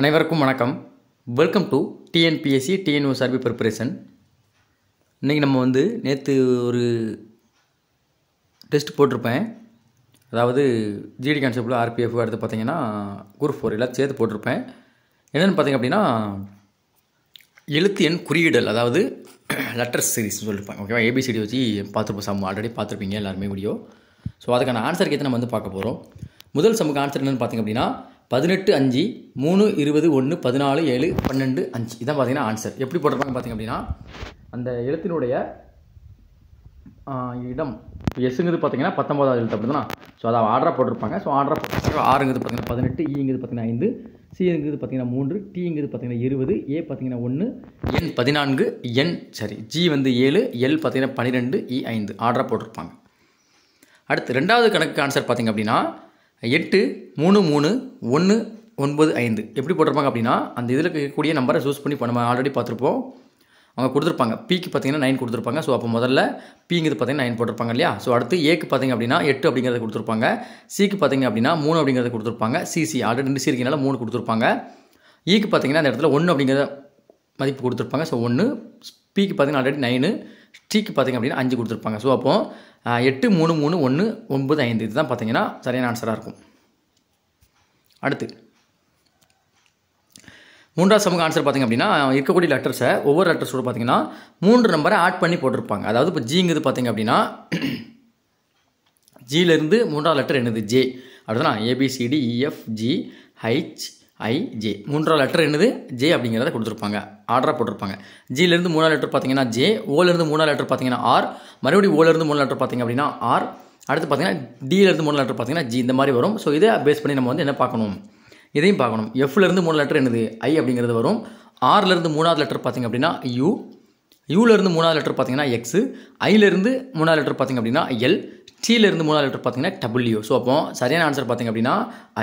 அனைவருக்கும் வணக்கம் welcome to TNPSC டிஎன்ஓ சர்வி ப்ரிப்பரேஷன் இன்றைக்கி நம்ம வந்து நேற்று ஒரு டெஸ்ட் போட்டிருப்பேன் அதாவது ஜிடி கான்செப்டில் ஆர்பிஎஃப் அடுத்து பார்த்தீங்கன்னா குரூப் ஃபோர் எல்லாம் சேர்த்து போட்டிருப்பேன் என்னென்னு பார்த்திங்க அப்படின்னா எழுத்து எண் குறியீடல் அதாவது லெட்டர் சீரிஸ் சொல்லியிருப்பாங்க ஓகேவா ஏபிசிடி வச்சு பார்த்துருப்போம் சம் ஆல்ரெடி பார்த்துருப்பீங்க எல்லாருமே வீடியோ ஸோ அதுக்கான ஆன்சருக்கு எத்தனை நம்ம வந்து பார்க்க போகிறோம் முதல் சமுக்கு ஆன்சர் என்னென்னு பார்த்திங்க அப்படின்னா பதினெட்டு அஞ்சு மூணு இருபது ஒன்று பதினாலு ஏழு பன்னெண்டு அஞ்சு இதான் பார்த்தீங்கன்னா ஆன்சர் எப்படி போட்டிருப்பாங்க பார்த்திங்க அப்படின்னா அந்த எழுத்தினுடைய இடம் எஸ்ஸுங்கிறது பார்த்தீங்கன்னா பத்தொம்பதாவது எழுத்து அப்படி தானே ஸோ அதை ஆர்டராக போட்டிருப்பாங்க ஸோ ஆர்டராக போட்டிருப்பாங்க ஆறுங்கிறது பார்த்தீங்கன்னா பதினெட்டு ஈங்கிறது e பார்த்தீங்கன்னா ஐந்து சிங்கிறது பார்த்தீங்கன்னா மூன்று டிங்கிறது பார்த்தீங்கன்னா இருபது ஏ பார்த்தீங்கன்னா ஒன்று என் பதினான்கு என் சரி ஜி வந்து ஏழு எல் பார்த்தீங்கன்னா பன்னிரெண்டு இ e ஐந்து ஆர்டராக போட்டிருப்பாங்க அடுத்து ரெண்டாவது கணக்கு ஆன்சர் பார்த்திங்க அப்படின்னா எட்டு மூணு மூணு ஒன்று ஒன்பது ஐந்து எப்படி போட்டிருப்பாங்க அப்படின்னா அந்த இதில் இருக்கக்கூடிய நம்பரை சூஸ் பண்ணி நம்ம ஆல்ரெடி பார்த்துருப்போம் அவங்க கொடுத்துருப்பாங்க பிக்கு பார்த்தீங்கன்னா நைன் கொடுத்துருப்பாங்க ஸோ அப்போ முதல்ல பிங்கிறது பார்த்தீங்கன்னா நைன் போட்டிருப்பாங்க இல்லையா ஸோ அடுத்து ஏக்கு பார்த்தீங்க அப்படின்னா எட்டு அப்படிங்கிறத கொடுத்துருப்பாங்க சிக்கு பார்த்தீங்க அப்படின்னா மூணு அப்படிங்கிறத கொடுத்துருப்பாங்க சிசி ஆல்ரெடி ரெண்டு சி இருக்கனால மூணு கொடுத்துருப்பாங்க ஈக்கு e பார்த்தீங்கன்னா அந்த இடத்துல ஒன்று அப்படிங்கிற மதிப்பு கொடுத்துருப்பாங்க ஸோ ஒன்று பிக்கு பார்த்தீங்கன்னா ஆல்ரெடி நைனு ஸ்டிக்கு பார்த்திங்க அப்படின்னா அஞ்சு கொடுத்துருப்பாங்க ஸோ அப்போ எட்டு மூணு மூணு ஒன்று ஒம்பது ஐந்து இதுதான் பார்த்தீங்கன்னா சரியான ஆன்சராக இருக்கும் அடுத்து மூன்றாவது சமூக ஆன்சர் பார்த்திங்க அப்படின்னா இருக்கக்கூடிய லெட்டர்ஸை ஒவ்வொரு லெட்டர்ஸோடு பார்த்திங்கன்னா மூன்று நம்பரை ஆட் பண்ணி போட்டிருப்பாங்க அதாவது இப்போ ஜிங்கிறது பார்த்திங்க அப்படின்னா ஜியிலேருந்து மூன்றாவது லெட்டர் என்னது ஜே அப்படிதான் ABCD EF G H I J மூன்றாவது லெட்டர் என்னது ஜே அப்படிங்கிறத கொடுத்துருப்பாங்க ஆர்டராக போட்டிருப்பாங்க ஜிலேருந்து மூணாவது லெட்டர் பார்த்தீங்கன்னா ஜே ஓலேருந்து மூணாவது லெட்டர் பார்த்தீங்கன்னா ஆர் மறுபடியும் ஓலேருந்து மூணு லெட்டர் பார்த்தீங்க அப்படின்னா ஆர் அடுத்து பார்த்தீங்கன்னா டிலேருந்து மூணு லெட்டர் பார்த்தீங்கன்னா ஜி இந்த மாதிரி வரும் ஸோ இதை பேஸ் பண்ணி நம்ம வந்து என்ன பார்க்கணும் இதையும் பார்க்கணும் எஃப்லேருந்து மூணு லெட்டர் என்னது ஐ அப்படிங்கிறது வரும் ஆர்லேருந்து மூணாவது லெட்டர் பார்த்திங்க அப்படின்னா யூ யூலேருந்து மூணாவது லெட்டர் பார்த்தீங்கன்னா எக்ஸு ஐலேருந்து மூணாவது லெட்டர் பார்த்திங்க அப்படின்னா எல் டீலேருந்து மூணாவது லெட்டர் பார்த்தீங்கன்னா டபுள்யூ ஸோ அப்போ சரியான ஆன்சர் பார்த்திங்க அப்படின்னா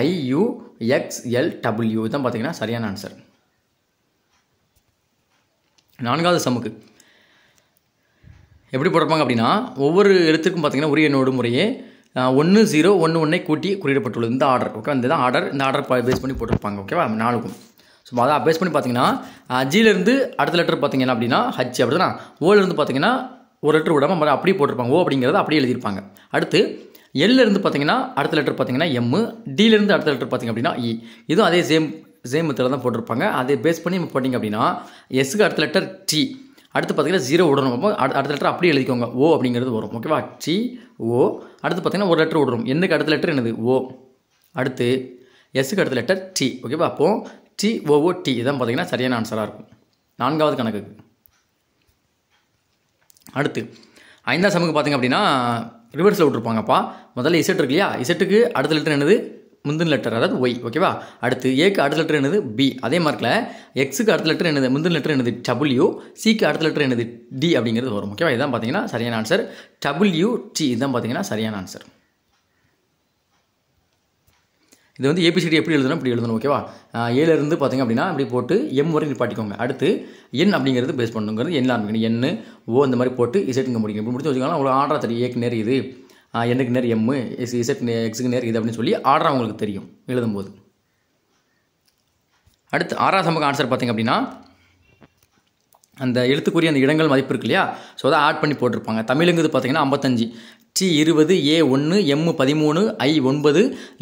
ஐயூ எக்ஸ் எல் டபுள்யூ தான் பார்த்தீங்கன்னா சரியான ஆன்சர் நான்காவது சமுக்கு எப்படி போட்டிருப்பாங்க அப்படின்னா ஒவ்வொரு எழுத்துக்கும் பார்த்திங்கன்னா உரிய நோடு முறையே ஒன்று ஜீரோ ஒன்று ஒன்றை கூட்டி குறியிடப்பட்டுள்ளது இந்த ஆர்டர் ஓகே இந்த ஆர்டர் இந்த ஆர்டர் பேஸ் பண்ணி போட்டிருப்பாங்க ஓகேவா நாலுக்கும் ஸோ அதான் பேஸ் பண்ணி பார்த்தீங்கன்னா ஜியிலேருந்து அடுத்த லெட்டர் பார்த்தீங்கன்னா அப்படின்னா ஹச் அப்படிதான் ஓலேருந்து பார்த்தீங்கன்னா ஒரு லெட்டர் விடாமல் அப்படியே போட்டிருப்பாங்க ஓ அப்படிங்கிறத அப்படியே எழுதியிருப்பாங்க அடுத்து எல்லிருந்து பார்த்தீங்கன்னா அடுத்த லெட்டர் பார்த்தீங்கன்னா எம்மு டிலேருந்து அடுத்த லெட்டர் பார்த்தீங்க அப்படின்னா இ e. இதுவும் அதே சேம் சேம் மெத்தில் தான் போட்டிருப்பாங்க அதை பேஸ் பண்ணி நம்ம போட்டிங்க அப்படின்னா எஸ்க்கு அடுத்த லெட்டர் டி அடுத்து பார்த்தீங்கன்னா ஜீரோ விடணும் அப்போ அடுத்த அடுத்த லெட்டர் அப்படியே எழுதிக்கோங்க ஓ அப்படிங்கிறது வரும் ஓகேவா டி ஓ அடுத்து பார்த்தீங்கன்னா ஒரு லெட்டர் விடணும் என்னக்கு அடுத்த லெட்டர் என்னது ஓ அடுத்து எஸ்க்கு அடுத்த லெட்டர் டி ஓகேவா அப்போது டி ஓஓ டி இதான் பார்த்திங்கன்னா சரியான ஆன்சராக இருக்கும் நான்காவது கணக்குக்கு அடுத்து ஐந்தாம் சமக்கு பார்த்திங்க அப்படின்னா ரிவர்ஸில் விட்டுருப்பாங்கப்பா முதல்ல இசட் இருக்கு இல்லையா இசட்டுக்கு அடுத்த லெட்டர் என்னது முந்தின லெட்டர் அதாவது ஒய் ஓகேவா அடுத்து ஏக்கு அடுத்த லெட்டர் என்னது பி அதே மார்க்கில் எக்ஸுக்கு அடுத்த லெட்டர் என்னது முந்தின லெட்டர் என்னது டபுள்யூ சிக்கு அடுத்த லெட்டர் என்னது டி அப்படிங்கிறது வரும் ஓகேவா இதான் பார்த்தீங்கன்னா சரியான ஆன்சர் டபுள்யூ டி இதான் பார்த்தீங்கன்னா சரியான ஆன்சர் இது வந்து ஏபிசிடி எப்படி எழுதணும் அப்படி எழுதணும் ஓகேவா ஏலேருந்து பார்த்திங்க அப்படின்னா அப்படி போட்டு எம் வரை நிப்பாட்டிக்கோங்க அடுத்து என் அப்படிங்கிறது பேஸ் பண்ணுங்கிறது என் ஆரம்பிக்கணும் என் ஓ அந்த மாதிரி போட்டு இசட்டுங்க முடியும் இப்படி முடிச்சு வச்சுக்கோங்க உங்களுக்கு ஆர்டர் தெரியும் ஏக்கு நேர் இது என்னக்கு நேர் எம்மு எஸ் இசட் எக்ஸுக்கு நேர் இது அப்படின்னு சொல்லி ஆர்டர் அவங்களுக்கு தெரியும் எழுதும்போது அடுத்து ஆறாவது சமக்கு ஆன்சர் பார்த்திங்க அப்படின்னா அந்த எழுத்துக்குரிய அந்த இடங்கள் மதிப்பு இருக்கு இல்லையா ஸோ அதை ஆட் பண்ணி போட்டிருப்பாங்க தமிழுங்கிறது பார்த்திங்கன்னா ஐம்பத்தஞ்சு டி இருபது ஏ ஒன்று எம் பதிமூணு ஐ ஒன்பது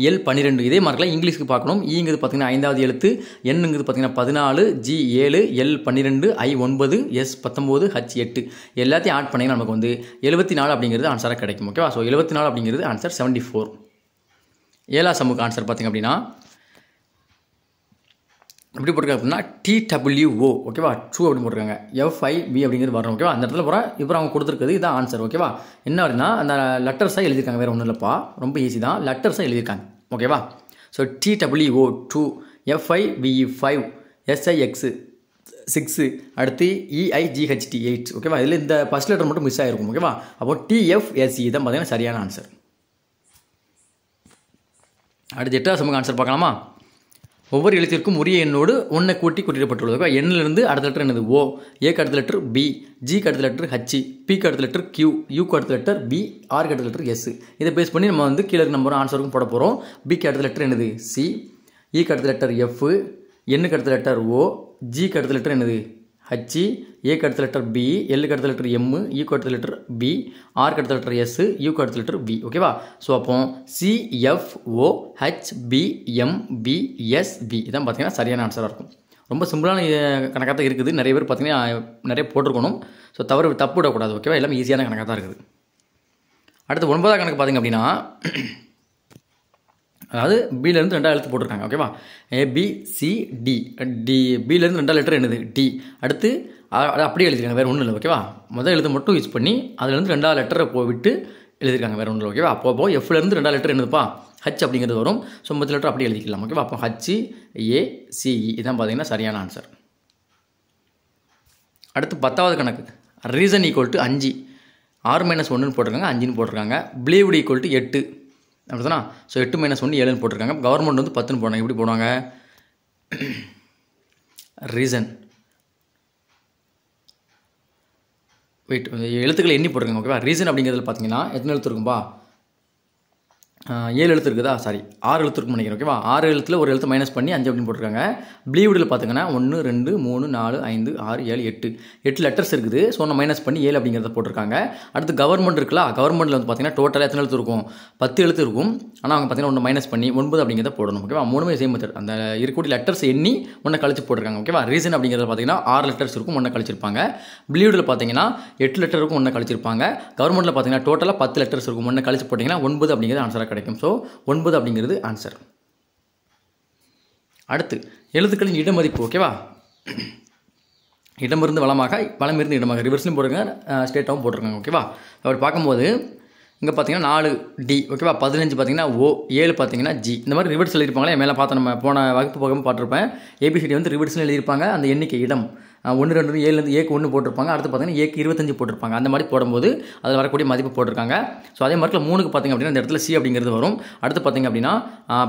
எல் பன்னிரெண்டு இதே மாதிரிலாம் இங்கிலீஷ்க்கு பார்க்கணும் ஈங்கிறது e பார்த்திங்கன்னா ஐந்தாவது எழுத்து என்னுங்கிறது பார்த்திங்கன்னா பதினாலு ஜி ஏழு எல் பன்னிரெண்டு ஐ ஒன்பது எஸ் பத்தொம்போது ஹச் எட்டு எல்லாத்தையும் ஆட் பண்ணிங்கன்னா நமக்கு வந்து எழுபத்தி நாலு அப்படிங்கிறது ஆன்சராக கிடைக்கும் ஓகேவா ஸோ எழுபத்தி நாலு அப்படிங்கிறது ஆன்சர் செவன்ட்டி ஃபோர் ஏழா சமூக ஆன்சர் பார்த்திங்க அப்படின்னா எப்படி போட்டிருக்காங்க அப்படின்னா டிடபிள்யூஓ ஓகேவா ட்ரூ அப்படின்னு போட்டிருக்காங்க பி அப்படிங்கிறது வரணும் ஓகேவா அந்த இடத்துல போகிற இப்போ அவங்க கொடுத்துருக்குது இதான் ஆன்சர் ஓகேவா என்ன அப்படின்னா அந்த லெட்டர்ஸாக எழுதியிருக்காங்க வேறு ஒன்றும் இல்லைப்பா ரொம்ப ஈஸி தான் லெட்டர்ஸாக எழுதியிருக்காங்க ஓகேவா so TWO two VE five SIX six அடுத்து இஐஜிஹெச்டி எயிட் ஓகேவா இதில் இந்த ஃபஸ்ட் லெட்டர் மட்டும் மிஸ் ஆகிருக்கும் ஓகேவா அப்போ டிஎஃப்எஸ்சி e தான் பார்த்தீங்கன்னா சரியான ஆன்சர் அடுத்து எட்டாவது சமூக ஆன்சர் பார்க்கலாமா ஒவ்வொரு எழுத்திற்கும் உரிய எண்ணோடு ஒன்றை கூட்டி குறிப்பிடப்பட்டுள்ளது எண்ணிலிருந்து அடுத்த லெட்டர் என்னது ஓ ஏக்கு அடுத்த லெட்டர் பி ஜி அடுத்த லெட்டர் ஹச் பிக்கு அடுத்த லெட்டர் கியூ யூக்கு அடுத்த லெட்டர் பி ஆருக்கு அடுத்த லெட்டர் எஸ் இதை பேஸ் பண்ணி நம்ம வந்து கீழே நம்பரும் ஆன்சருக்கும் போட போகிறோம் பிக்கு அடுத்த லெட்டர் என்னது சி ஈக்கு அடுத்த லெட்டர் எஃப் எண்ணுக்கு அடுத்த லெட்டர் ஓ ஜிக்கு அடுத்த லெட்டர் என்னது ஹச்சி ஏக்கு அடுத்த லெட்டர் பி எல்லுக்கு அடுத்த லெட்டர் எம்மு யூக்கு அடுத்த லெட்டர் பி ஆர்க்கு அடுத்த லெட்டர் எஸ் யூக்கு அடுத்த லெட்டர் பி ஓகேவா ஸோ அப்போ சிஎஃப்ஓ ஹெச்பிஎம்பிஎஸ்பி இதான் பார்த்தீங்கன்னா சரியான ஆன்சராக இருக்கும் ரொம்ப சிம்பிளான கணக்காக தான் இருக்குது நிறைய பேர் பார்த்தீங்கன்னா நிறைய போட்டிருக்கணும் ஸோ தவறு தப்பு விடக்கூடாது ஓகேவா எல்லாமே ஈஸியான கணக்காக தான் இருக்குது அடுத்து ஒன்பதாம் கணக்கு பார்த்திங்க அப்படின்னா அதாவது பிலேருந்து ரெண்டாவது எழுத்து போட்டிருக்காங்க ஓகேவா ஏபிசிடி டி பிலேருந்து ரெண்டாவது லெட்டர் என்னது டி அடுத்து அதை அப்படியே எழுதிருக்காங்க வேறு ஒன்றும் இல்லை ஓகேவா முதல் எழுத மட்டும் யூஸ் பண்ணி அதுலேருந்து ரெண்டாவது லெட்டரை போய் விட்டு எழுதிருக்காங்க வேறு ஒன்றும் ஓகேவா அப்போ அப்போ எஃப்லேருந்து ரெண்டாவது லெட்டர் என்னதுப்பா ஹச் அப்படிங்கிறது வரும் ஸோ மொத்த லெட்டர் அப்படியே எழுதிக்கலாம் ஓகேவா அப்போ ஹச் ஏ சிஇ இதான் பார்த்தீங்கன்னா சரியான ஆன்சர் அடுத்து பத்தாவது கணக்கு ரீசன் ஈக்குவல் டு அஞ்சு ஆறு மைனஸ் ஒன்றுன்னு போட்டிருக்காங்க அஞ்சுன்னு போட்டிருக்காங்க பிளேவுட் ஈக்குவல் டு எட்டு அப்படிதானா ஸோ எட்டு மைனஸ் ஒன்று ஏழுன்னு போட்டிருக்காங்க கவர்மெண்ட் வந்து பத்துன்னு போடுறாங்க எப்படி போடுவாங்க ரீசன் வெயிட் எழுத்துக்கள் எண்ணி போட்டிருக்காங்க ஓகேவா ரீசன் அப்படிங்கிறது பார்த்தீங்கன்னா எத்தனை எழுத்து இருக்கும்பா ஏழு எழுத்து இருக்குதா சாரி ஆறு எழுத்து இருக்கும் நினைக்கிறேன் ஓகேவா ஆறு எழுத்தில் ஒரு எழுத்து மைனஸ் பண்ணி அஞ்சு அப்படின்னு போட்டிருக்காங்க ப்ளீவுடில் பார்த்தீங்கன்னா ஒன்று ரெண்டு மூணு நாலு ஐந்து ஆறு ஏழு எட்டு எட்டு லெட்டர்ஸ் இருக்குது ஸோ ஒன்று மைனஸ் பண்ணி ஏழு அப்படிங்கிறத போட்டிருக்காங்க அடுத்து கவர்மெண்ட் இருக்குல்ல கவர்மெண்ட்டில் வந்து பார்த்தீங்கன்னா டோட்டலாக எத்தனை எழுத்து இருக்கும் பத்து எழுத்து இருக்கும் ஆனால் அவங்க பார்த்தீங்கன்னா ஒன்று மைனஸ் பண்ணி ஒன்பது அப்படிங்கிறத போடணும் ஓகேவா மூணுமே சேம் மெத்தட் அந்த இருக்கூடிய லெட்டர்ஸ் எண்ணி ஒன்றை கழிச்சு போட்டிருக்காங்க ஓகேவா ரீசன் அப்படிங்கிறத பார்த்தீங்கன்னா ஆறு லெட்டர்ஸ் இருக்கும் ஒன்றை கழிச்சிருப்பாங்க ப்ளீவுடில் பார்த்தீங்கன்னா எட்டு லெட்டருக்கும் ஒன்றை கழிச்சிருப்பாங்க கவர்மெண்ட்டில் பார்த்தீங்கன்னா டோட்டலாக பத்து லெட்டர்ஸ் இருக்கும் ஒன்றை கழிச்சு போட்டிங்கன்னா ஒன்பது அப்படிங்கிறது ஆன்சராக கிடைக்கும் ஸோ ஒன்பது அப்படிங்கிறது ஆன்சர் அடுத்து எழுத்துக்களின் இடமதிப்பு ஓகேவா இடமிருந்து வளமாக இருந்து இடமாக ரிவர்ஸ்லையும் போட்டிருக்காங்க ஸ்டேட்டாகவும் போட்டிருக்காங்க ஓகேவா அப்படி பார்க்கும்போது இங்கே பார்த்தீங்கன்னா நாலு டி ஓகேவா பதினஞ்சு பார்த்தீங்கன்னா ஓ ஏழு பார்த்தீங்கன்னா ஜி இந்த மாதிரி ரிவர்ஸ் எழுதியிருப்பாங்களே மேலே பார்த்தோம் நம்ம போன வகுப்பு பக்கம் பார்த்துருப்பேன் ஏபிசிடி வந்து ரிவர்ஸ்னு எழுதியிருப்பாங்க அந்த எண்ணிக்கை இடம் ஒன்று ரெண்டு ஏழுலேருந்து ஏக்கு ஒன்று போட்டிருப்பாங்க அடுத்து பார்த்தீங்கன்னா ஏக்கு இருபத்தஞ்சு போட்டிருப்பாங்க அந்த மாதிரி போடும்போது அதில் வரக்கூடிய மதிப்பு போட்டிருக்காங்க ஸோ அதே மாதிரி மூணுக்கு பார்த்திங்க அப்படின்னா இந்த இடத்துல சி அப்படிங்கிறது வரும் அடுத்து பார்த்திங்க அப்படின்னா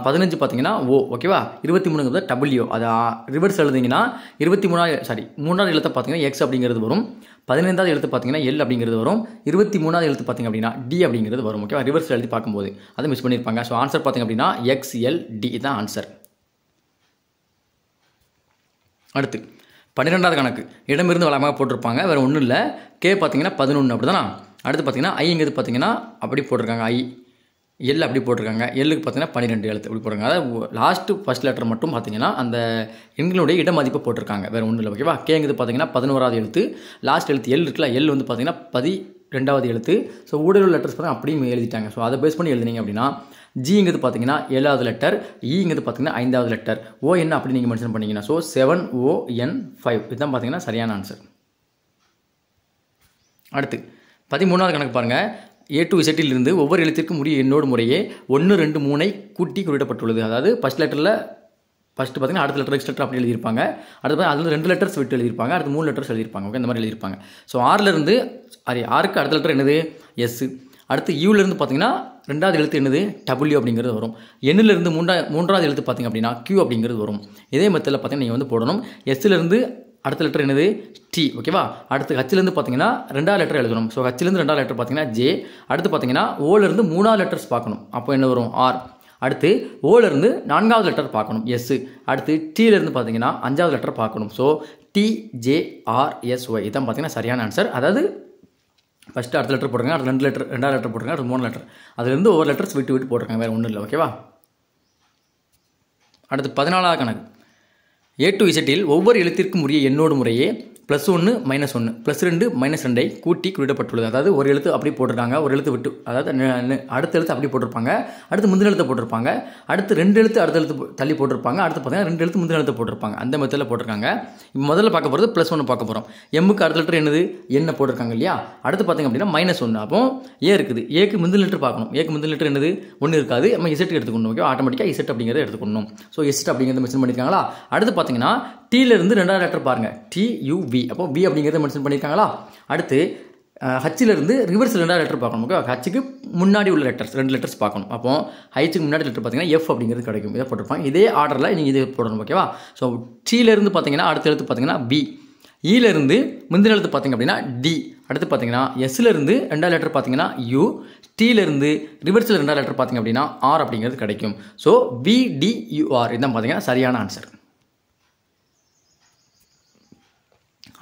பதினஞ்சு பார்த்திங்கன்னா ஓ ஓகேவா இருபத்தி மூணுங்கிறது டபிள்யூ அது ரிவர்ஸ் எழுதிங்கன்னா இருபத்தி மூணாவது சாரி மூணாவது எழுத்து பார்த்திங்கன்னா எக்ஸ் அப்படிங்கிறது வரும் பதினைந்தாவது எழுத்து பார்த்திங்கன்னா எல் அப்படிங்கிறது வரும் இருபத்தி மூணாவது எழுத்து பார்த்திங்க அப்படின்னா டி அப்படிங்கிறது வரும் ஓகேவா ரிவர்ஸ் எழுதி பார்க்கும்போது அதை மிஸ் பண்ணியிருப்பாங்க ஸோ ஆன்சர் பார்த்திங்க அப்படின்னா எக்ஸ் எல் டி தான் ஆன்சர் அடுத்து பன்னிரெண்டாவது கணக்கு இடமிருந்து வளமாக போட்டிருப்பாங்க வேறு ஒன்றும் இல்லை கே பார்த்தீங்கன்னா பதினொன்று அப்படி தானே அடுத்து பார்த்தீங்கன்னா ஐங்கிறது பார்த்தீங்கன்னா அப்படி போட்டிருக்காங்க ஐ எல் அப்படி போட்டிருக்காங்க எல்லுக்கு பார்த்தீங்கன்னா பன்னிரெண்டு எழுத்து அப்படி போட்டிருக்காங்க அதாவது லாஸ்ட்டு ஃபஸ்ட் லெட்டர் மட்டும் பார்த்தீங்கன்னா அந்த எண்களுடைய மதிப்பு போட்டிருக்காங்க வேறு ஒன்றும் இல்லை ஓகேவா கேங்கிறது பார்த்தீங்கன்னா பதினோராவது எழுத்து லாஸ்ட் எழுத்து எல் இருக்குல்ல எல் வந்து பார்த்தீங்கன்னா பதி ரெண்டாவது எழுத்து ஸோ ஊடக லெட்டர்ஸ் பார்த்தா அப்படியும் எழுதிட்டாங்க ஸோ அதை பேஸ் பண்ணி எழுதினீங்க அப்படின்னா ஜிங்கிறது பார்த்தீங்கன்னா ஏழாவது லெட்டர் e இங்கிறது பார்த்தீங்கன்னா ஐந்தாவது லெட்டர் ஓ என்ன அப்படி நீங்கள் மென்ஷன் பண்ணிங்கன்னா so seven O N five இதுதான் பார்த்தீங்கன்னா சரியான ஆன்சர் அடுத்து பதிமூணாவது கணக்கு பாருங்கள் ஏ டு இசட்டில் இருந்து ஒவ்வொரு எழுத்திற்கும் உரிய எண்ணோடு முறையே ஒன்று ரெண்டு மூணை கூட்டி குறிப்பிடப்பட்டுள்ளது அதாவது ஃபஸ்ட் லெட்டரில் ஃபஸ்ட்டு பார்த்தீங்கன்னா அடுத்த லெட்டர் எக்ஸ்ட் அப்படி எழுதியிருப்பாங்க அடுத்து அதில் ரெண்டு லெட்டர்ஸ் விட்டு எழுதியிருப்பாங்க அடுத்து மூணு லெட்டர்ஸ் எழுதியிருப்பாங்க ஓகே இந்த மாதிரி எழுதியிருப்பாங்க ஸோ ஆறிலிருந்து சாரி ஆறுக்கு அடுத்த லெட்டர் என்னது எஸ் அடுத்து யூலேருந்து பார்த்தீங்கன்னா ரெண்டாவது எழுத்து என்னது டபுள்யூ அப்படிங்கிறது வரும் எண்ணிலிருந்து மூன்றா மூன்றாவது எழுத்து பார்த்திங்க அப்படின்னா கியூ அப்படிங்கிறது வரும் இதே மத்தியில் பார்த்தீங்கன்னா நீங்கள் வந்து போடணும் எஸ்லேருந்து அடுத்த லெட்டர் என்னது டி ஓகேவா அடுத்து ஹச்சிலேருந்து பார்த்தீங்கன்னா ரெண்டாவது லெட்டர் எழுதணும் ஸோ ஹச்சிலேருந்து ரெண்டாவது லெட்டர் பார்த்தீங்கன்னா ஜே அடுத்து பார்த்தீங்கன்னா ஓலேருந்து மூணாவது லெட்டர்ஸ் பார்க்கணும் அப்போ என்ன வரும் ஆர் அடுத்து ஓலேருந்து நான்காவது லெட்டர் பார்க்கணும் எஸ்ஸு அடுத்து டீலேருந்து பார்த்தீங்கன்னா அஞ்சாவது லெட்டர் பார்க்கணும் ஸோ டிஜேஆர்எஸ்ஒய் இதான் பார்த்தீங்கன்னா சரியான ஆன்சர் அதாவது ஃபஸ்ட்டு அடுத்த லெட்டர் போடுங்க அடுத்த ரெண்டு லெட்டர் ரெண்டாவது லெட்டர் போட்டுருங்க அடுத்து மூணு லெட்டர் அதுலேருந்து ஒவ்வொரு லெட்டர்ஸ் விட்டு விட்டு போட்டிருக்காங்க வேறு ஒன்றும் இல்லை ஓகேவா அடுத்து பதினாலாவது கணக்கு ஏ டு இசட்டில் ஒவ்வொரு எழுத்திற்கும் உரிய எண்ணோடு முறையே ப்ளஸ் ஒன்று மைனஸ் ஒன்று ப்ளஸ் ரெண்டு மைனஸ் ரெண்டை கூட்டி குறிப்பிடப்பட்டுள்ளது அதாவது ஒரு எழுத்து அப்படி போட்டிருக்காங்க ஒரு எழுத்து விட்டு அதாவது அடுத்த எழுத்து அப்படி போட்டிருப்பாங்க அடுத்து முந்தின எழுத்து போட்டிருப்பாங்க அடுத்து ரெண்டு எழுத்து அடுத்த எழுத்து தள்ளி போட்டிருப்பாங்க அடுத்து பார்த்தீங்கன்னா ரெண்டு எழுத்து முந்தின எழுத்து போட்டிருப்பாங்க அந்த மெத்தடில் போட்டிருக்காங்க இப்போ முதல்ல பார்க்க போகிறது ப்ளஸ் ஒன்று பார்க்க போகிறோம் எம்முக்கு அடுத்த லிட்டர் என்னது என்ன போட்டிருக்காங்க இல்லையா அடுத்து பார்த்திங்க அப்படின்னா மைனஸ் ஒன்று அப்போ ஏ இருக்குது ஏக்கு முந்தின லிட்டர் பார்க்கணும் ஏக்கு முந்தின லிட்டர் என்னது ஒன்று இருக்காது நம்ம இசட் எடுத்துக்கணும் ஓகே ஆட்டோமேட்டிக்காக இசட் அப்படிங்கிறத எடுத்துக்கணும் ஸோ இசட் அப்படிங்கிறத மென்ஷன் பண்ணியிருக்காங்களா அடுத்து பார்த்தீங்கன்னா டீலேருந்து ரெண்டாவது லெட்டர் பாருங்கள் டி யூ வி அப்போ வி அப்படிங்கிறத மென்ஷன் பண்ணியிருக்காங்களா அடுத்து ஹச்சிலிருந்து ரிவர்ஸ் ரெண்டாவது லெட்டர் பார்க்கணும் ஓகே ஹச்சுக்கு முன்னாடி உள்ள லெட்டர்ஸ் ரெண்டு லெட்டர்ஸ் பார்க்கணும் அப்போ ஹைச்சுக்கு முன்னாடி லெட்டர் பார்த்தீங்கன்னா எஃப் அப்படிங்கிறது கிடைக்கும் இதை போட்டிருப்பாங்க இதே ஆர்டரில் நீங்கள் இதை போடணும் ஓகேவா ஸோ டீலேருந்து பார்த்தீங்கன்னா அடுத்த எழுத்து பார்த்தீங்கன்னா பி ஈலேருந்து முந்தின எழுத்து பார்த்திங்க அப்படின்னா டி அடுத்து பார்த்தீங்கன்னா எஸ்லேருந்து ரெண்டாவது லெட்டர் பார்த்தீங்கன்னா யூ டீலேருந்து ரிவர்ஸில் ரெண்டாவது லெட்டர் பார்த்தீங்க அப்படின்னா ஆர் அப்படிங்கிறது கிடைக்கும் ஸோ யூஆர் இதான் பார்த்தீங்கன்னா சரியான ஆன்சர்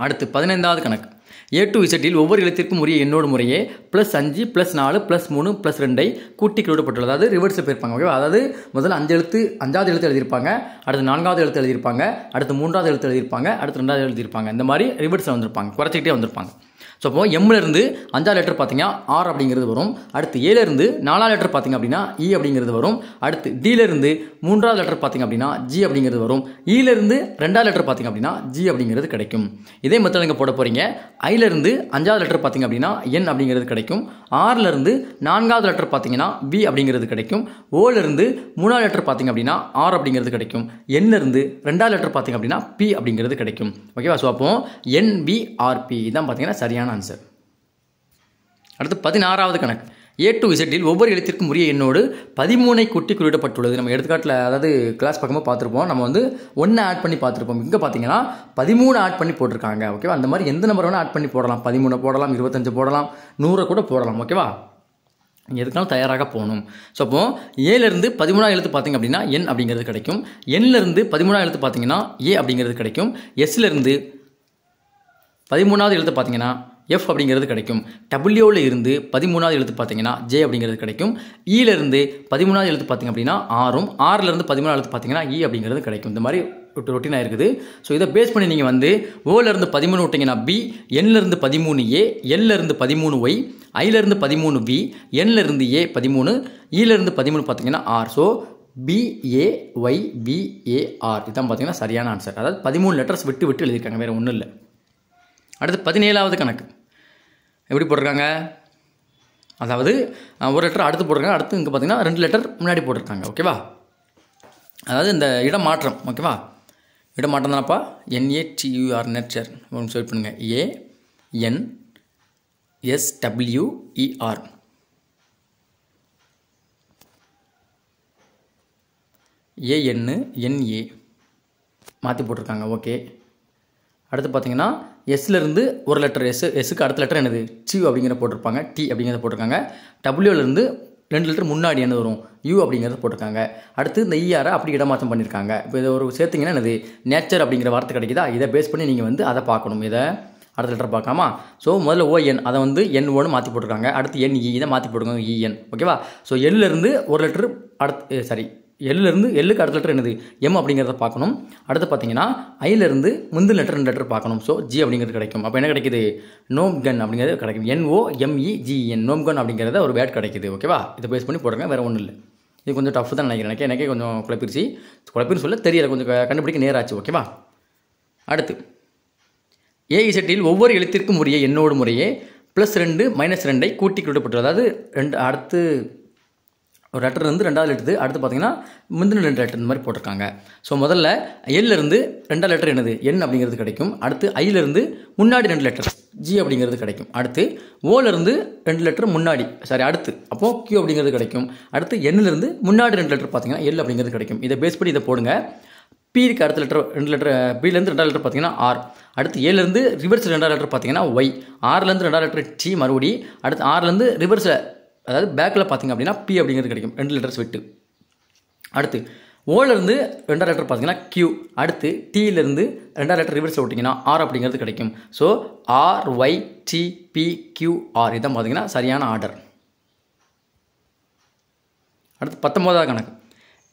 அடுத்து பதினைந்தாவது கணக்கு ஏ டு இசட்டில் ஒவ்வொரு எழுத்திற்கும் உரிய எண்ணோடு முறையே ப்ளஸ் அஞ்சு ப்ளஸ் நாலு ப்ளஸ் மூணு ப்ளஸ் ரெண்டை கூட்டி குறிப்பிட்டுள்ளது அதாவது ரிவர்ஸ் போயிருப்பாங்க ஓகேவா அதாவது முதல் அஞ்சு எழுத்து அஞ்சாவது எழுத்து எழுதியிருப்பாங்க அடுத்து நான்காவது எழுத்து எழுதியிருப்பாங்க அடுத்து மூன்றாவது எழுத்து எழுதியிருப்பாங்க அடுத்து ரெண்டாவது எழுதியிருப்பாங்க இந்த மாதிரி ரிவர்ஸில் வந்திருப்பாங்க குறைச்சிக்கிட்டே வந்திருப்பாங்க ஸோ அப்போ எம்லேருந்து அஞ்சாறு லெட்டர் பார்த்தீங்கன்னா ஆர் அப்படிங்கிறது வரும் அடுத்து ஏலேருந்து நாலாவது லெட்டர் பார்த்திங்க அப்படின்னா இ e அப்படிங்கிறது வரும் அடுத்து டிலேருந்து மூன்றாவது லெட்டர் பார்த்திங்க அப்படின்னா ஜி அப்படிங்கிறது வரும் இலேருந்து ரெண்டாவது லெட்டர் பார்த்திங்க அப்படின்னா ஜி அப்படிங்கிறது கிடைக்கும் இதே மொத்தம் நீங்கள் போட போகிறீங்க ஐலேருந்து அஞ்சாவது லெட்டர் பார்த்திங்க அப்படின்னா என் அப்படிங்கிறது கிடைக்கும் ஆர்லேருந்து நான்காவது லெட்டர் பார்த்திங்கன்னா பி அப்படிங்கிறது கிடைக்கும் ஓலேருந்து மூணாவது லெட்டர் பார்த்திங்க அப்படின்னா ஆர் அப்படிங்கிறது கிடைக்கும் என்லேருந்து ரெண்டாவது லெட்டர் பார்த்திங்க அப்படின்னா பி அப்படிங்கிறது கிடைக்கும் ஓகேவா ஸோ அப்போ என்பிஆர்பி இதான் பார்த்திங்கன்னா சரியான சரியான ஆன்சர் அடுத்து பதினாறாவது கணக்கு ஏ டு இசட்டில் ஒவ்வொரு எழுத்திற்கும் உரிய எண்ணோடு பதிமூனை குட்டி குறியிடப்பட்டுள்ளது நம்ம எடுத்துக்காட்டில் அதாவது கிளாஸ் பக்கமாக பார்த்துருப்போம் நம்ம வந்து ஒன்று ஆட் பண்ணி பார்த்துருப்போம் இங்கே பார்த்தீங்கன்னா பதிமூணு ஆட் பண்ணி போட்டிருக்காங்க ஓகேவா அந்த மாதிரி எந்த நம்பர் வேணால் ஆட் பண்ணி போடலாம் பதிமூணு போடலாம் இருபத்தஞ்சு போடலாம் நூறை கூட போடலாம் ஓகேவா நீங்கள் எதுக்குனாலும் தயாராக போகணும் ஸோ அப்போ ஏலேருந்து பதிமூணாம் எழுத்து பார்த்திங்க அப்படின்னா என் அப்படிங்கிறது கிடைக்கும் என்லேருந்து பதிமூணாம் எழுத்து பார்த்தீங்கன்னா ஏ அப்படிங்கிறது கிடைக்கும் எஸ்லேருந்து பதிமூணாவது எழுத்து பார்த்தீங்கன்னா எஃப் அப்படிங்கிறது கிடைக்கும் டபிள்யூவில் இருந்து பதிமூணாவது எழுத்து பார்த்தீங்கன்னா ஜே அப்படிங்கிறது கிடைக்கும் e இலிருந்து பதிமூணாவது எழுத்து பார்த்திங்க அப்படின்னா ஆறும் ஆறுலேருந்து பதிமூணாவது எழுத்து பார்த்தீங்கன்னா இ e அப்படிங்கிறது கிடைக்கும் இந்த மாதிரி ரொட்டீனாக இருக்குது ஸோ இதை பேஸ் பண்ணி நீங்கள் வந்து ஓலேருந்து பதிமூணு விட்டிங்கன்னா பி என்லேருந்து பதிமூணு ஏ எல்லிருந்து பதிமூணு ஒய் ஐலேருந்து பதிமூணு வி என்லேருந்து ஏ பதிமூணு e இலிருந்து பதிமூணு பார்த்தீங்கன்னா ஆர் ஸோ பிஏஒய் பிஏஆர் இதான் பார்த்தீங்கன்னா சரியான ஆன்சர் அதாவது பதிமூணு லெட்டர்ஸ் விட்டு விட்டு எழுதியிருக்காங்க வேறு ஒன்றும் இல்லை அடுத்து பதினேழாவது கணக்கு எப்படி போட்டிருக்காங்க அதாவது ஒரு லெட்டர் அடுத்து போட்டிருக்காங்க அடுத்து இங்கே பார்த்தீங்கன்னா ரெண்டு லெட்டர் முன்னாடி போட்டிருக்காங்க ஓகேவா அதாவது இந்த இடம் மாற்றம் ஓகேவா இடம் இடமாற்றம் தானப்பா என்ஏடியூஆர் நேச்சர் சொல்லி பண்ணுங்கள் ஏ என் எஸ் டபிள்யூஇஆர் ஏஎன்னு என்ஏ மாற்றி போட்டிருக்காங்க ஓகே அடுத்து பார்த்தீங்கன்னா எஸ்லேருந்து ஒரு லெட்டர் எஸ் எஸ்க்கு அடுத்த லெட்டர் என்னது சியூ அப்படிங்கிற போட்டிருப்பாங்க டி அப்படிங்கிறத போட்டிருக்காங்க டபிள்யூலேருந்து ரெண்டு லிட்டர் முன்னாடி என்ன வரும் யூ அப்படிங்கிறத போட்டிருக்காங்க அடுத்து இந்த ஈஆரை e அப்படி இடமாற்றம் பண்ணியிருக்காங்க இப்போ இதை ஒரு சேர்த்திங்கன்னா என்னது நேச்சர் அப்படிங்கிற வார்த்தை கிடைக்குதா இதை பேஸ் பண்ணி நீங்கள் வந்து அதை பார்க்கணும் இதை அடுத்த லெட்டர் பார்க்காமா ஸோ முதல்ல ஓஎன் அதை வந்து என் ஓன்னு மாற்றி போட்டிருக்காங்க அடுத்து என் இ e, இதை மாற்றி போட்டுருக்காங்க இஎன் e ஓகேவா ஸோ எல்லிருந்து ஒரு லிட்டர் அடுத்து சாரி எல்லிருந்து எல்லுக்கு அடுத்த லெட்டர் என்னது எம் அப்படிங்கிறத பார்க்கணும் அடுத்து பார்த்தீங்கன்னா ஐலேருந்து முந்தின லெட்டர் ரெண்டு லெட்டர் பார்க்கணும் ஸோ ஜி அப்படிங்கிறது கிடைக்கும் அப்போ என்ன கிடைக்குது நோம் கன் அப்படிங்கிறது கிடைக்கும் என்ஓ எம்இ ஜிஎன் நோம் கன் அப்படிங்கிறத ஒரு பேட் கிடைக்குது ஓகேவா இதை பேஸ் பண்ணி போடுங்க வேறு ஒன்றும் இல்லை இது கொஞ்சம் டஃப் தான் நினைக்கிறேன் எனக்கு எனக்கே கொஞ்சம் குழப்பிருச்சு குழப்பின்னு சொல்ல தெரியல கொஞ்சம் கண்டுபிடிக்க நேராச்சு ஓகேவா அடுத்து ஏஇசெட்டில் ஒவ்வொரு எழுத்திற்கும் முறையே என்னோடு முறையே ப்ளஸ் ரெண்டு மைனஸ் ரெண்டை கூட்டி குறிப்பிட்டுள்ளது அதாவது ரெண்டு அடுத்து ஒரு லெட்டர் வந்து ரெண்டாவது எழுத்து அடுத்து பார்த்தீங்கன்னா முந்தின ரெண்டு லெட்டர் இந்த மாதிரி போட்டிருக்காங்க ஸோ முதல்ல எல்லிருந்து ரெண்டாவது லெட்டர் என்னது என் அப்படிங்கிறது கிடைக்கும் அடுத்து ஐலேருந்து முன்னாடி ரெண்டு லெட்டர் ஜி அப்படிங்கிறது கிடைக்கும் அடுத்து ஓலேருந்து ரெண்டு லெட்டர் முன்னாடி சாரி அடுத்து அப்போது கியூ அப்படிங்கிறது கிடைக்கும் அடுத்து எண்ணிலிருந்து முன்னாடி ரெண்டு லெட்டர் பார்த்தீங்கன்னா எல் அப்படிங்கிறது கிடைக்கும் இதை பேஸ் பண்ணி இதை போடுங்க பிக்கு அடுத்த லெட்டர் ரெண்டு லெட்டர் பிலேருந்து ரெண்டாவது லெட்டர் பார்த்தீங்கன்னா ஆர் அடுத்து ஏலேருந்து ரிவர்ஸ் ரெண்டாவது லெட்டர் பார்த்தீங்கன்னா ஒய் ஆறுலேருந்து ரெண்டாவது லெட்டர் டி மறுபடி அடுத்து ஆறுலேருந்து ரிவர்ஸில் அதாவது பேக்கில் பார்த்திங்க அப்படின்னா பி அப்படிங்கிறது கிடைக்கும் ரெண்டு லெட்டர்ஸ் விட்டு அடுத்து ஓலேருந்து ரெண்டாவது லெட்டர் பார்த்தீங்கன்னா கியூ அடுத்து டீலேருந்து ரெண்டாவது லெட்டர் ரிவர்ஸ் விட்டிங்கன்னா ஆர் அப்படிங்கிறது கிடைக்கும் so R Y T P Q R இதான் பார்த்தீங்கன்னா சரியான ஆர்டர் அடுத்து பத்தொம்போதாவது கணக்கு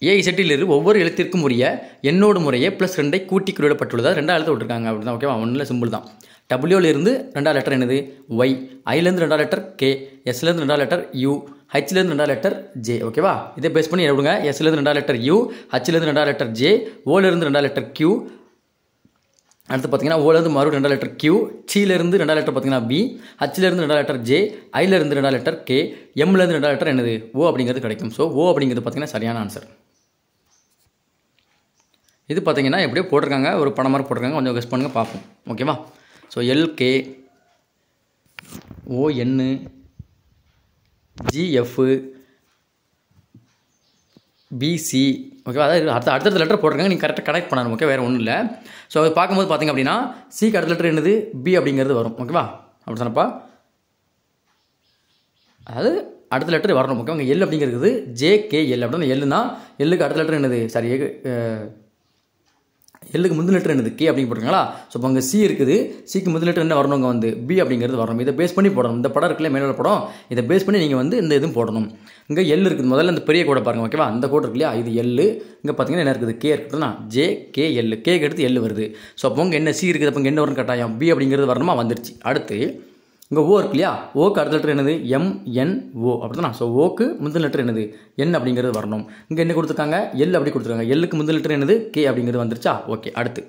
ஏ இருந்து ஒவ்வொரு எழுத்திற்கும் உரிய என்னோடு முறையே ப்ளஸ் ரெண்டை கூட்டி குறியிடப்பட்டுள்ளதாக ரெண்டாவது எழுத்து விட்டுருக்காங்க அப்படி தான் ஓகேவா ஒன்றில் சிம்பிள் தான் டபிள்யூலேருந்து ரெண்டாவது லெட்டர் என்னது ஒய் ஐலேருந்து ரெண்டாவது லெட்டர் கே எஸ்லேருந்து ரெண்டாவது லெட்டர் யூ ஹச்லேருந்து ரெண்டாவது லெட்டர் ஜே ஓகேவா இதை பேஸ் பண்ணி எழுதுங்க எஸ்லேருந்து ரெண்டாவது லெட்டர் யூ ஹச்லேருந்து ரெண்டாவது லெட்டர் ஜே ஓலேருந்து ரெண்டாவது லெட்டர் கியூ அடுத்து பார்த்தீங்கன்னா ஓலேருந்து மறு ரெண்டாவது லெட்டர் கியூ சீலேருந்து ரெண்டாவது லெட்டர் பார்த்தீங்கன்னா பி ஹச்சிலேருந்து ரெண்டாவது லெட்டர் ஜே ஐலேருந்து ரெண்டாவது லெட்டர் கே எம்லேருந்து ரெண்டாவது லெட்டர் என்னது ஓ அப்படிங்கிறது கிடைக்கும் ஸோ ஓ அப்படிங்கிறது பார்த்தீங்கன்னா சரியான ஆன்சர் இது பார்த்தீங்கன்னா எப்படியோ போட்டிருக்காங்க ஒரு படம் மாதிரி போட்டிருக்காங்க கொஞ்சம் கெஸ்ட் பண்ணுங்கள் பார்ப்போம் ஓகேவா ஸோ எல்கே ஓஎன்னு ஜிஎஃப்பு பிசி ஓகே அதாவது அடுத்த அடுத்த லெட்டர் போட்டிருக்காங்க நீங்கள் கரெக்டாக கனெக்ட் பண்ணணும் ஓகே வேறு ஒன்றும் இல்லை ஸோ அது பார்க்கும்போது பார்த்திங்க அப்படின்னா சிக்கு அடுத்த லெட்டர் என்னது பி அப்படிங்கிறது வரும் ஓகேவா அப்படி சொன்னப்பா அதாவது அடுத்த லெட்டர் வரணும் ஓகே எல் அப்படிங்கிறது ஜேகேஎல் அப்படின்னா எல்லுனா எல்லுக்கு அடுத்த லெட்டர் என்னது சாரி எல்லுக்கு முந்தின லெட்டர் என்னது கே அப்படின்னு போட்டுருக்காங்களா ஸோ இப்போ அங்கே சி இருக்குது சிக்கு முந்தின லெட்டர் என்ன வரணும் வந்து பி அப்படிங்கிறது வரணும் இதை பேஸ் பண்ணி போடணும் இந்த படம் இருக்குல்ல மேலே படம் இதை பேஸ் பண்ணி நீங்கள் வந்து இந்த இதுவும் போடணும் இங்கே எல் இருக்குது முதல்ல இந்த பெரிய கோடை பாருங்கள் ஓகேவா அந்த கோடு இருக்கு இல்லையா இது எல் இங்கே பார்த்தீங்கன்னா என்ன இருக்குது கே இருக்குதுனா ஜே கே எல் கேக்கு எடுத்து எல் வருது ஸோ அப்போ உங்கள் என்ன சி இருக்குது அப்போ என்ன வரும்னு கட்டாயம் பி அப்படிங்கிறது வரணுமா வந்துருச்சு அடுத்து இங்கே ஓ இருக்கு இல்லையா ஓக்கு அடுத்த லெட்டர் என்னது எம் என் ஓ அப்படி ஸோ ஓக்கு முதல் லெட்டர் என்னது என் அப்படிங்கிறது வரணும் இங்கே என்ன கொடுத்துருக்காங்க எல் அப்படி கொடுத்துருக்காங்க எல்லுக்கு முதல் லெட்டர் என்னது கே அப்படிங்கிறது வந்துருச்சா ஓகே அடுத்து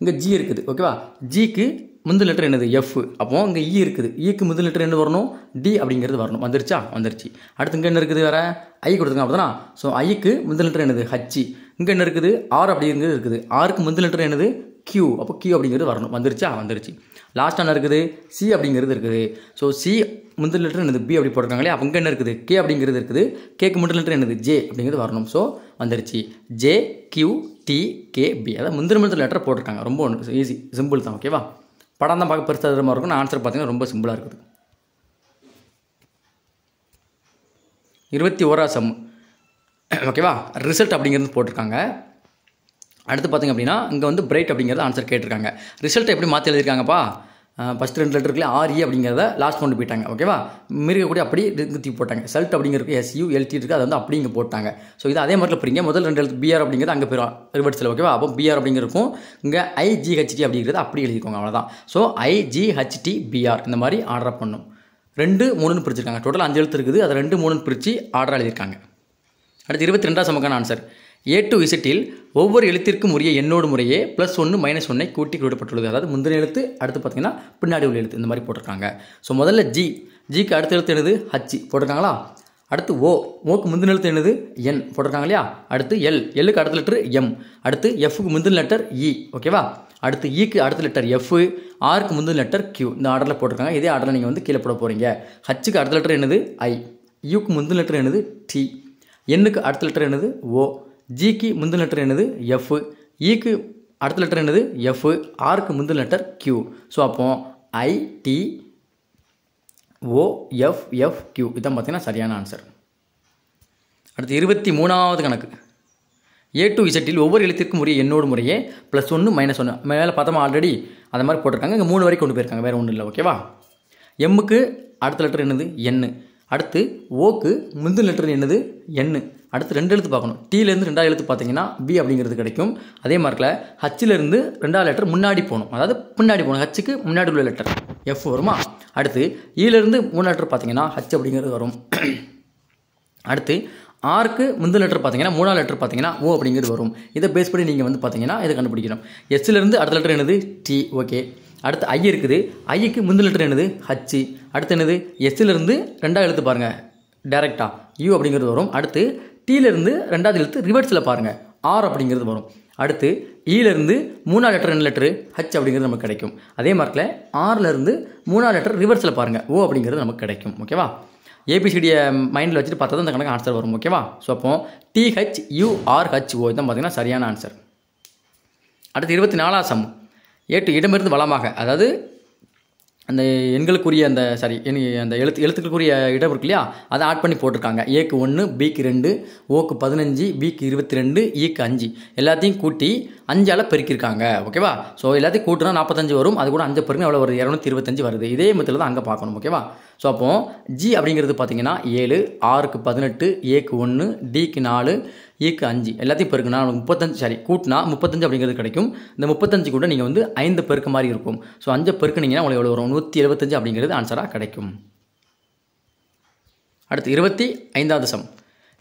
இங்கே ஜி இருக்குது ஓகேவா ஜிக்கு முந்தில் லெட்டர் என்னது எஃப் அப்போ இங்கே இ e இருக்குது இக்கு e முதல் லெட்டர் என்ன வரணும் டி அப்படிங்கிறது வரணும் வந்துருச்சா வந்துருச்சு அடுத்து இங்கே என்ன இருக்குது வேறு ஐ கொடுத்துருக்காங்க அப்படிதானா ஸோ ஐக்கு முந்தில் லெட்டர் என்னது ஹச்சி இங்கே என்ன இருக்குது ஆர் அப்படிங்கிறது இருக்குது ஆருக்கு முந்தில் லெட்டர் என்னது கியூ அப்போ கியூ அப்படிங்கிறது வரணும் வந்துருச்சா வந்துருச்சு லாஸ்ட் என்ன இருக்குது சி அப்படிங்கிறது இருக்குது ஸோ சி முந்தில் லிட்டர் என்னது பி அப்படி போட்டிருக்காங்களே அவங்க என்ன இருக்குது கே அப்படிங்கிறது இருக்குது கேக்கு முந்தில் லிட்டர் என்னது ஜே அப்படிங்கிறது வரணும் ஸோ வந்துருச்சு J Q T K P அதாவது முந்திர முந்திர லெட்டர் போட்டிருக்காங்க ரொம்ப ஒன்று ஈஸி சிம்பிள் தான் ஓகேவா படம் தான் பார்க்க பெருசாக மாதிரி இருக்கும் நான் ஆன்சர் பார்த்தீங்கன்னா ரொம்ப சிம்பிளாக இருக்குது இருபத்தி ஓரா சம் ஓகேவா ரிசல்ட் அப்படிங்கிறது போட்டிருக்காங்க அடுத்து பார்த்திங்க அப்படின்னா இங்கே வந்து பிரைட் அப்படிங்கிறத ஆன்சர் கேட்டிருக்காங்க ரிசல்ட்டை எப்படி மாற்றி எழுதியிருக்காங்கப்பா ஃபஸ்ட் ரெண்டு லெட்டருக்குள்ளே ஆர்இ e அப்படிங்கிறத லாஸ்ட் கொண்டு போயிட்டாங்க ஓகேவா மிருகக்கூடிய அப்படி தூக்கி போட்டாங்க செல்ட் அப்படிங்கிறது யூ எல்டி இருக்குது அதை வந்து அப்படி இங்கே போட்டாங்க ஸோ இது அதே மாதிரி பிரிங்க முதல் ரெண்டு எழுத்து பிஆர் அப்படிங்கிறது அங்கே போயிடும் ரிவர்ட்ஸில் ஓகேவா அப்போ பிஆர் அப்படிங்கிறக்கும் இங்கே ஐஜிஹெச்டி அப்படிங்கிறது அப்படி எழுதிக்கோங்க அவ்வளோதான் ஸோ ஐஜிஹெச்டி பிஆர் இந்த மாதிரி ஆர்டர் பண்ணும் ரெண்டு மூணுன்னு பிரிச்சிருக்காங்க டோட்டல் அஞ்சு எழுத்து இருக்குது அதை ரெண்டு மூணுன்னு பிரித்து ஆர்டர் எழுதியிருக்காங்க அடுத்து இருபத்தி ரெண்டாவது சமக்கான ஆன்சர் ஏ டு இசட்டில் ஒவ்வொரு எழுத்திற்கும் உரிய எண்ணோடு முறையே ப்ளஸ் ஒன்று மைனஸ் ஒன்னை கூட்டி கூடப்பட்டுள்ளது அதாவது முந்தின எழுத்து அடுத்து பார்த்திங்கன்னா பின்னாடி உள்ள எழுத்து இந்த மாதிரி போட்டிருக்காங்க ஸோ முதல்ல ஜி ஜிக்கு அடுத்த எழுத்து என்னது ஹச்சி போட்டிருக்காங்களா அடுத்து ஓ ஓக்கு முந்தின எழுத்து என்னது என் போட்டிருக்காங்க இல்லையா அடுத்து எல் எல்லுக்கு அடுத்த லெட்டர் எம் அடுத்து எஃப்க்கு முந்தின லெட்டர் இ ஓகேவா அடுத்து இக்கு e அடுத்த லெட்டர் எஃப் ஆருக்கு முந்தின லெட்டர் கியூ இந்த ஆர்டரில் போட்டிருக்காங்க இதே ஆர்டரில் நீங்கள் வந்து கீழே போட போகிறீங்க ஹச்சுக்கு அடுத்த லெட்டர் என்னது ஐ யூக்கு முந்தின லெட்டர் என்னது டி எண்ணுக்கு அடுத்த லெட்டர் என்னது ஓ ஜிக்கு முந்தின லெட்டர் என்னது எஃப் இக்கு e அடுத்த லெட்டர் என்னது எஃப் ஆருக்கு முந்தின லெட்டர் கியூ ஸோ அப்போ ஐடி ஓஎஃப்எஃப் கியூ இதான் பார்த்தீங்கன்னா சரியான ஆன்சர் அடுத்து இருபத்தி மூணாவது கணக்கு ஏ டு இசட்டில் ஒவ்வொரு எழுத்திற்கும் உரிய என்னோடு முறையே ப்ளஸ் ஒன்று மைனஸ் ஒன்று மேலே பார்த்தோமா ஆல்ரெடி அதை மாதிரி போட்டிருக்காங்க இங்கே மூணு வரைக்கும் கொண்டு போயிருக்காங்க வேறு ஒன்றும் இல்லை ஓகேவா எம்முக்கு அடுத்த லெட்டர் என்னது என்னு அடுத்து ஓக்கு முந்தில் லெட்டர் என்னது எண்ணு அடுத்து ரெண்டு எழுத்து பார்க்கணும் டீலேருந்து ரெண்டாவது எழுத்து பார்த்தீங்கன்னா பி அப்படிங்கிறது கிடைக்கும் அதே மார்க்கில் ஹச்சிலேருந்து ரெண்டாவது லெட்டர் முன்னாடி போகணும் அதாவது பின்னாடி போகணும் ஹச்சுக்கு முன்னாடி உள்ள லெட்டர் எஃப் வருமா அடுத்து ஈலேருந்து e மூணு லெட்டர் பார்த்தீங்கன்னா ஹச் அப்படிங்கிறது வரும் அடுத்து ஆருக்கு முந்தில் லெட்டர் பார்த்தீங்கன்னா மூணாவது லெட்டர் பார்த்தீங்கன்னா ஓ அப்படிங்கிறது வரும் இதை பேஸ் பண்ணி நீங்கள் வந்து பார்த்தீங்கன்னா இதை கண்டுபிடிக்கணும் எஸ்லேருந்து அடுத்த லெட்டர் என்னது டி ஓகே அடுத்து ஐ இருக்குது ஐக்கு முந்தில் லெட்டர் என்னது ஹச்சு அடுத்து என்னது எஸ்ஸிலிருந்து ரெண்டாவது எழுத்து பாருங்கள் டேரெக்டாக யூ அப்படிங்கிறது வரும் அடுத்து டீலேருந்து ரெண்டாவது எழுத்து ரிவர்ஸில் பாருங்கள் ஆர் அப்படிங்கிறது வரும் அடுத்து ஈலேருந்து e மூணாவது லெட்டர் ரெண்டு லெட்ரு ஹச் அப்படிங்கிறது நமக்கு கிடைக்கும் அதே மார்க்கில் ஆறுலேருந்து மூணாவது லெட்டர் ரிவர்ஸில் பாருங்கள் ஓ அப்படிங்கிறது நமக்கு கிடைக்கும் ஓகேவா ஏபிசிடியை மைண்டில் வச்சுட்டு பார்த்தா தான் கணக்கு ஆன்சர் வரும் ஓகேவா ஸோ அப்போ டிஹெச் ஓ இதுதான் பார்த்தீங்கன்னா சரியான ஆன்சர் அடுத்து இருபத்தி நாலாம் சம் ஏட்டு இடமிருந்து வளமாக அதாவது அந்த எண்களுக்குரிய அந்த சாரி அந்த எழுத்து எழுத்துக்களுக்குரிய இடம் இருக்கு இல்லையா அதை ஆட் பண்ணி போட்டிருக்காங்க ஏக்கு ஒன்று பிக்கு ரெண்டு ஓக்கு பதினஞ்சு பிக்கு இருபத்தி ரெண்டு ஈக்கு e அஞ்சு எல்லாத்தையும் கூட்டி அஞ்சால் பெருக்கியிருக்காங்க ஓகேவா ஸோ எல்லாத்தையும் கூட்டினா நாற்பத்தஞ்சு வரும் அது கூட அஞ்சு பெருங்க எவ்வளோ வருது இரநூத்தி இருபத்தஞ்சு வருது இதே மத்தியில் தான் அங்கே பார்க்கணும் ஓகேவா ஸோ அப்போது ஜி அப்படிங்கிறது பார்த்தீங்கன்னா ஏழு ஆறுக்கு பதினெட்டு ஏக்கு ஒன்று டிக்கு நாலு ஏக்கு அஞ்சு எல்லாத்தையும் பெருக்குனா நமக்கு முப்பத்தஞ்சு சாரி கூட்டினா முப்பத்தஞ்சு அப்படிங்கிறது கிடைக்கும் இந்த முப்பத்தஞ்சு கூட நீங்கள் வந்து ஐந்து பெருக்க மாதிரி இருக்கும் ஸோ அஞ்சு பெருக்குனீங்கன்னா உங்களுக்கு எவ்வளோ வரும் நூற்றி எழுபத்தஞ்சு அப்படிங்கிறது ஆன்சராக கிடைக்கும் அடுத்து இருபத்தி ஐந்தாவது சம்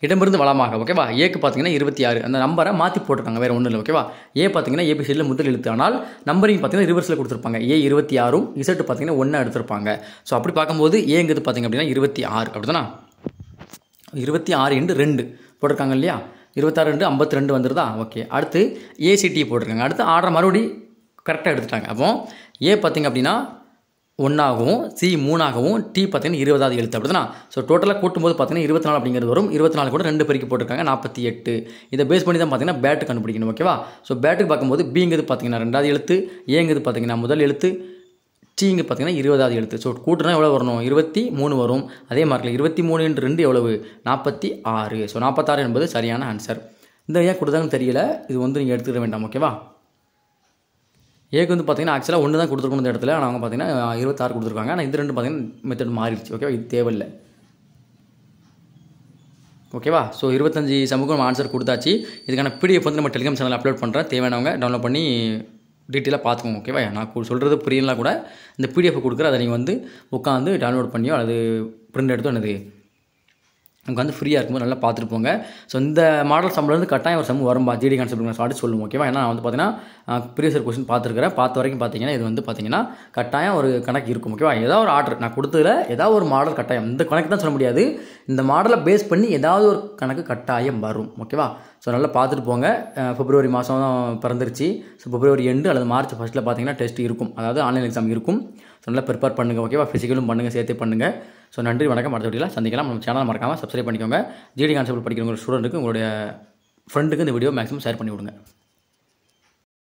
இடமிருந்து வளமாக ஓகேவா ஏக்கு பார்த்தீங்கன்னா இருபத்தி ஆறு அந்த நம்பரை மாற்றி போட்டிருக்காங்க வேறு ஒன்றும் இல்லை ஓகேவா ஏ பார்த்தீங்கன்னா ஏபிசியில் முதல் எழுத்து ஆனால் நம்பரிங் பார்த்தீங்கன்னா ரிவர்ஸில் கொடுத்துருப்பாங்க ஏ இருபத்தி ஆறும் இசட்டு பார்த்தீங்கன்னா ஒன்று எடுத்திருப்பாங்க ஸோ அப்படி பார்க்கும்போது ஏங்கிறது பார்த்தீங்க அப்படின்னா இருபத்தி ஆறு அப்படிதானா இருபத்தி ஆறு இன்ட்டு ரெண்டு போட்டிருக்காங்க இல்லையா இருபத்தாறு ரெண்டு ஐம்பத்தி ரெண்டு வந்துருதா ஓகே அடுத்து ஏசிடி போட்டிருக்காங்க அடுத்து ஆர்டர் மறுபடி கரெக்டாக எடுத்துட்டாங்க அப்போ ஏ பார்த்திங்க அப்படின்னா ஒன்றாகவும் சி மூணாகவும் டி பார்த்தீங்கன்னா இருபதாவது எழுத்து அப்படிதானா ஸோ டோட்டலாக கூட்டும்போது பார்த்திங்கன்னா இருபத்தி நாலு அப்படிங்கிறது வரும் இருபத்தி நாலு கூட ரெண்டு பெருக்கி போட்டிருக்காங்க நாற்பத்தி எட்டு இதை பேஸ் பண்ணி தான் பார்த்தீங்கன்னா பேட்டு கண்டுபிடிக்கணும் ஓகேவா ஸோ பேட்டுக்கு பார்க்கும்போது பிங்கிறது பார்த்தீங்கன்னா ரெண்டாவது எழுத்து ஏங்கிறது பார்த்திங்கன்னா முதல் எழுத்து டீங்கு பார்த்திங்கன்னா இருபதாவது எழுத்து ஸோ கூட்டுனா எவ்வளோ வரணும் இருபத்தி மூணு வரும் அதே மாதிரி இருபத்தி மூணு என்று ரெண்டு எவ்வளவு நாற்பத்தி ஆறு ஸோ நாற்பத்தாறு என்பது சரியான ஆன்சர் இந்த ஏன் கொடுத்தாங்கன்னு தெரியல இது வந்து நீங்கள் எடுத்துக்கிட வேண்டாம் ஓகேவா ஏக்கு வந்து பார்த்தீங்கன்னா ஆக்சுவலாக ஒன்று தான் கொடுத்துருக்கணும் இந்த இடத்துல ஆனால் அவங்க பார்த்தீங்கன்னா இருபத்தாறு கொடுத்துருக்காங்க ஆனால் இது ரெண்டு பார்த்தீங்கன்னா மெத்தட் மாறிடுச்சு ஓகேவா இது தேவையில்லை ஓகேவா ஸோ இருபத்தஞ்சி சமூகம் ஆன்சர் கொடுத்தாச்சு இதுக்கான பிடிஎஃப் வந்து நம்ம டெலிகிராம் சேனல் அப்லோட் பண்ணுறேன் தேவையானவங்க டவுன்லோட் பண்ணி டீட்டெயிலாக பார்த்துக்கோங்க ஓகேவா நான் சொல்கிறது புரியலாம் கூட இந்த பிடிஎஃப் கொடுக்குற அதை நீங்கள் வந்து உட்காந்து டவுன்லோட் பண்ணியோ அல்லது பிரிண்ட் எடுத்தோ என்னது நமக்கு வந்து ஃப்ரீயாக இருக்கும்போது நல்லா பார்த்துட்டு போங்க ஸோ இந்த மாடல் வந்து கட்டாயம் ஒரு சம்பவம் வரும் ஜிடி கான்செப்ட் சாட்டி சொல்லுவோம் ஓகேவா ஏன்னா வந்து பார்த்தீங்கன்னா ப்ரீவியஸ் கொஸ்டின் பார்த்துருக்கிறேன் பார்த்த வரைக்கும் பார்த்தீங்கன்னா இது வந்து பார்த்தீங்கன்னா கட்டாயம் ஒரு கணக்கு இருக்கும் ஓகேவா ஏதாவது ஒரு ஆர்டர் நான் கொடுத்ததில் ஏதாவது ஒரு மாடல் கட்டாயம் இந்த கணக்கு தான் சொல்ல முடியாது இந்த மாடலை பேஸ் பண்ணி ஏதாவது ஒரு கணக்கு கட்டாயம் வரும் ஓகேவா ஸோ நல்லா பார்த்துட்டு போங்க பிப்ரவரி மாதம் பிறந்துருச்சு ஸோ பிப்ரவரி எண்டு அல்லது மார்ச் ஃபஸ்ட்டில் பார்த்தீங்கன்னா டெஸ்ட் இருக்கும் அதாவது ஆன்லைன் எக்ஸாம் இருக்கும் ஸோ நல்லா ப்ரிப்பேர் பண்ணுங்கள் ஓகேவா ஃபிசிக்கலும் பண்ணுங்கள் சேர்த்தே பண்ணுங்கள் ஸோ நன்றி வணக்கம் அடுத்த வீடியோவில் சந்திக்கலாம் நம்ம சேனல் மறக்காமல் சப்ஸ்கிரைப் பண்ணிக்கோங்க ஜிடி கான்செப்ட் படிக்கிறவங்க ஸ்டூடெண்ட்டுக்கு உங்களுடைய ஃப்ரெண்டுக்கு இந்த வீடியோ மேக்ஸிமம் ஷேர் பண்ணி விடுங்க